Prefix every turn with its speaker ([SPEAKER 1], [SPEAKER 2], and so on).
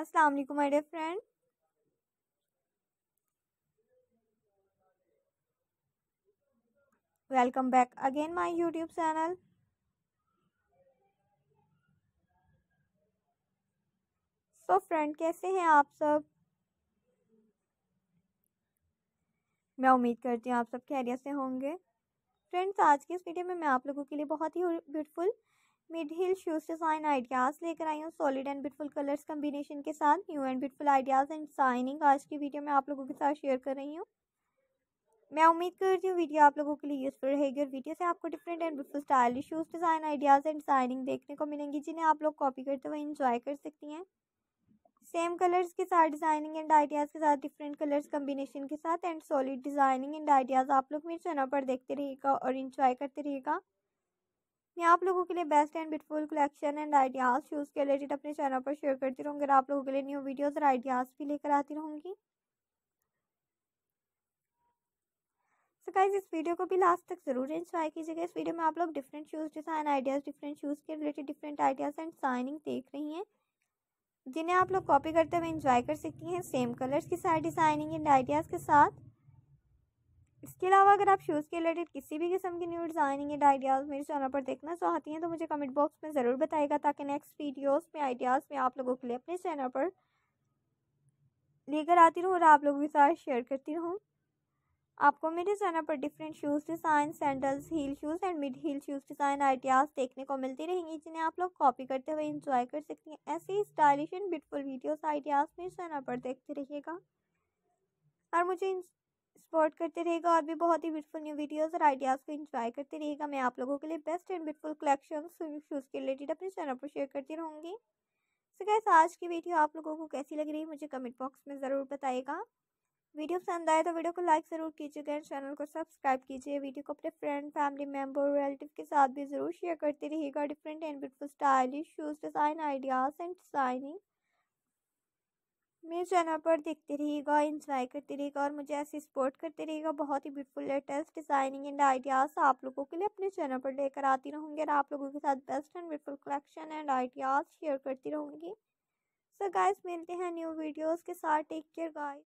[SPEAKER 1] अस्सलाम वालेकुम my dear friend welcome back again my YouTube channel so friend कैसे हैं आप सब मैं उम्मीद करती हूँ आप सब खैरियत से होंगे फ्रेंड्स आज की इस वीडियो में मैं आप लोगों के लिए बहुत ही beautiful mid hill shoes design ideas लेकर आई हूँ solid and beautiful colours combination के साथ new and beautiful ideas and designing आज की वीडियो में आप लोगों के साथ शेयर कर रही हूँ मैं उम्मीद करती हूँ वीडियो आप लोगों के लिए यूज़फुल रहेगी और वीडियो से आपको different and beautiful stylish shoes design ideas and designing देखने को मिलेंगी जिन्हें आप लोग कॉपी करते हुए इंजॉय कर सकती हैं सेम कलर्स के साथ डिज़ाइनिंग एंड आइडियाज़ के साथ डिफरेंट कलर्स कम्बिनेशन के साथ and solid designing and ideas आप लोग मेरे चैनल पर देखते रहिएगा और इन्जॉय करते रहिएगा मैं आप लोगों के लिए best and beautiful collection and ideas shoes के रिलेटेड अपने चैनल पर शेयर करती रहूँगी और आप लोगों के लिए न्यू वीडियोज़ और आइडियाज़ भी लेकर आती रहूँगी सो गाइज इस वीडियो को भी लास्ट तक ज़रूर इन्जॉय कीजिएगा इस वीडियो में आप लोग different shoes design ideas different shoes के related different ideas and designing देख रही हैं जिन्हें आप लोग कॉपी करते हुए इंजॉय कर सकती हैं सेम कलर्स के साथ डिज़ाइनिंग एंड आइडियाज़ के साथ इसके अलावा अगर आप शूज़ के रिलेटेड किसी भी किस्म की न्यू डिज़ाइनिंग या आइडियाज़ मेरे चैनल पर देखना चाहती हैं तो मुझे कमेंट बॉक्स में ज़रूर बताएगा ताकि नेक्स्ट वीडियोस में आइडियाज़ में आप लोगों के लिए अपने चैनल पर लेकर आती रहूँ और आप लोगों के साथ शेयर करती रहूँ आपको मेरे चैनल पर different shoes design sandals heel shoes and mid heel shoes design ideas देखने को मिलती रहेंगी जिन्हें आप लोग कॉपी करते हुए इंजॉय कर सकती हैं ऐसे ही stylish and beautiful videos ideas मेरे चैनल पर देखते रहिएगा और मुझे सपोर्ट करते रहेगा और भी बहुत ही ब्यूटीफुल न्यू वीडियोस और आइडियाज़ को एंजॉय करते रहेगा मैं आप लोगों के लिए best and beautiful collection shoes के रिलेटेड अपने चैनल पर शेयर करती रहूँगी सो कैसे आज की वीडियो आप लोगों को कैसी लग रही है मुझे कमेंट बॉक्स में ज़रूर बताएगा वीडियो पसंद आए तो वीडियो को लाइक ज़रूर कीजिएगा एंड चैनल को सब्सक्राइब कीजिए वीडियो को अपने फ्रेंड फैमिली मेम्बर रिलेटिव के साथ भी ज़रूर शेयर करते रहेगा different and beautiful stylish shoes design ideas and designing मेरे चैनल पर देखते रहिएगा इंजॉय करते रहिएगा और मुझे ऐसे सपोर्ट करते रहिएगा बहुत ही beautiful latest designing and ideas आप लोगों के लिए अपने चैनल पर लेकर आती रहूँगी और आप लोगों के साथ best and beautiful collection and ideas share करती रहूँगी सो गाइस मिलते हैं न्यू वीडियोज़ के साथ टेक केयर गाइस